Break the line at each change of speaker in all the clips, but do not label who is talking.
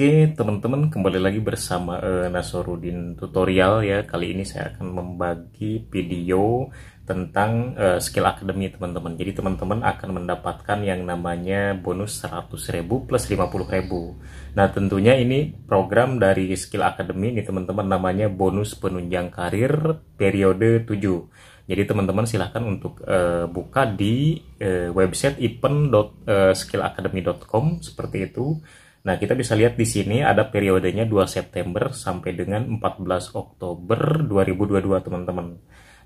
Oke teman-teman kembali lagi bersama uh, eh, Nasorudin tutorial ya kali ini saya akan membagi video tentang uh, skill academy teman-teman jadi teman-teman akan mendapatkan yang namanya bonus 100.000 plus 50.000 nah tentunya ini program dari skill academy ini teman-teman namanya bonus penunjang karir periode 7 jadi teman-teman silahkan untuk uh, buka di uh, website event.skillacademy.com seperti itu Nah, kita bisa lihat di sini ada periodenya 2 September sampai dengan 14 Oktober 2022, teman-teman.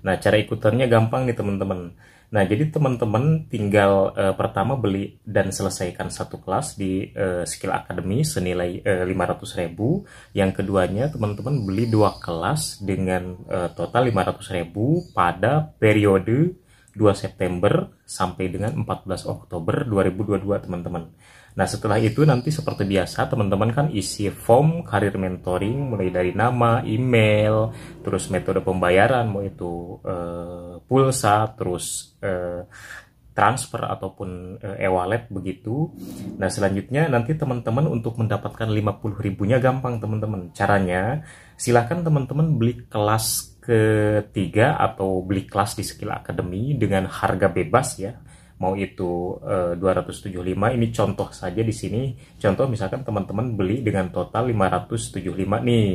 Nah, cara ikutannya gampang nih, teman-teman. Nah, jadi teman-teman tinggal uh, pertama beli dan selesaikan satu kelas di uh, Skill Academy senilai uh, eh, 500.000. Yang keduanya, teman-teman beli dua kelas dengan uh, total 500.000 pada periode 2 September sampai dengan 14 Oktober 2022 teman-teman. Nah setelah itu nanti seperti biasa teman-teman kan isi form karir mentoring mulai dari nama, email, terus metode pembayaran mau itu uh, pulsa, terus uh, transfer ataupun eh, e-wallet begitu. Nah, selanjutnya nanti teman-teman untuk mendapatkan 50 ribunya gampang teman-teman. Caranya silahkan teman-teman beli kelas ketiga atau beli kelas di Skill Academy dengan harga bebas ya mau itu e, eh, 275 ini contoh saja di sini contoh misalkan teman-teman beli dengan total 575 nih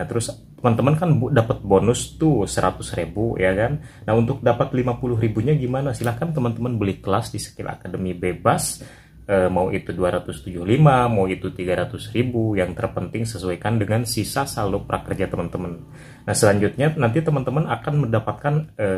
nah terus teman-teman kan dapat bonus tuh 100 ribu ya kan nah untuk dapat 50 ribunya gimana silahkan teman-teman beli kelas di skill academy bebas e, mau itu 275 mau itu 300 ribu yang terpenting sesuaikan dengan sisa saldo prakerja teman-teman nah selanjutnya nanti teman-teman akan mendapatkan e,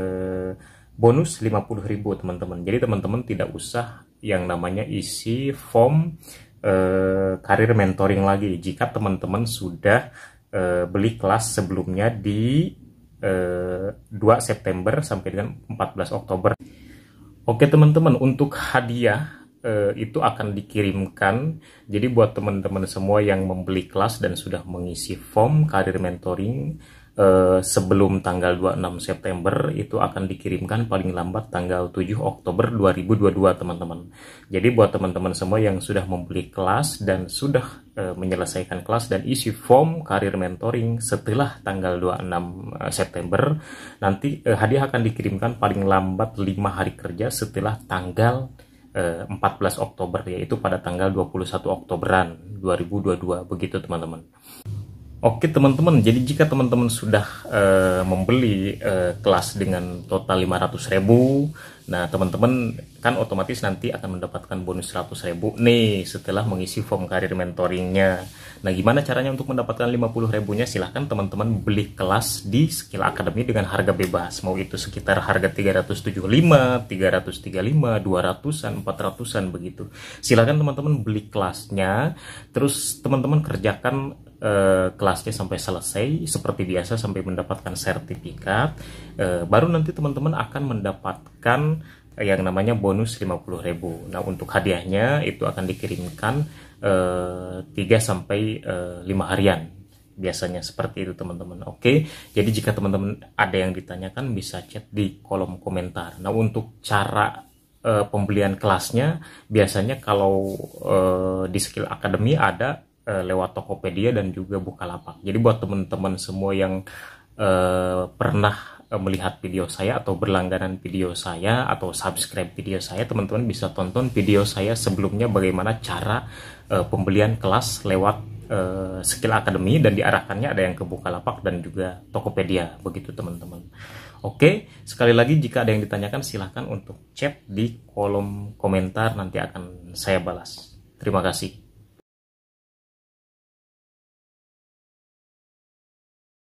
bonus 50.000 teman-teman. Jadi teman-teman tidak usah yang namanya isi form eh, karir mentoring lagi jika teman-teman sudah eh, beli kelas sebelumnya di eh, 2 September sampai dengan 14 Oktober. Oke teman-teman, untuk hadiah eh, itu akan dikirimkan. Jadi buat teman-teman semua yang membeli kelas dan sudah mengisi form karir mentoring Eh, sebelum tanggal 26 September itu akan dikirimkan paling lambat tanggal 7 Oktober 2022 teman-teman. Jadi buat teman-teman semua yang sudah membeli kelas dan sudah eh, menyelesaikan kelas dan isi form karir mentoring setelah tanggal 26 eh, September, nanti eh, hadiah akan dikirimkan paling lambat 5 hari kerja setelah tanggal 14 eh, Oktober yaitu pada tanggal 21 Oktoberan 2022 begitu teman-teman. Oke teman-teman, jadi jika teman-teman sudah uh, membeli uh, kelas dengan total 500 ribu Nah, teman-teman kan otomatis nanti akan mendapatkan bonus 100 ribu nih setelah mengisi form karir mentoringnya. Nah, gimana caranya untuk mendapatkan 50 ribunya? Silahkan teman-teman beli kelas di Skill Academy dengan harga bebas. Mau itu sekitar harga 375, 335, 200-an, 400-an begitu. Silahkan teman-teman beli kelasnya, terus teman-teman kerjakan eh, kelasnya sampai selesai seperti biasa sampai mendapatkan sertifikat. Eh, baru nanti teman-teman akan mendapatkan mendapatkan eh, yang namanya bonus 50.000. Nah, untuk hadiahnya itu akan dikirimkan eh, 3 sampai eh, 5 harian. Biasanya seperti itu, teman-teman. Oke. Jadi jika teman-teman ada yang ditanyakan bisa chat di kolom komentar. Nah, untuk cara eh, pembelian kelasnya biasanya kalau eh, di Skill Academy ada lewat Tokopedia dan juga Bukalapak. Jadi buat teman-teman semua yang pernah Eh, melihat video saya atau berlangganan video saya atau subscribe video saya teman-teman bisa tonton video saya sebelumnya bagaimana cara uh, pembelian kelas lewat uh, skill academy dan diarahkannya ada yang ke Bukalapak dan juga Tokopedia begitu teman-teman Oke sekali lagi jika ada yang ditanyakan silahkan untuk chat di kolom komentar nanti akan saya balas terima kasih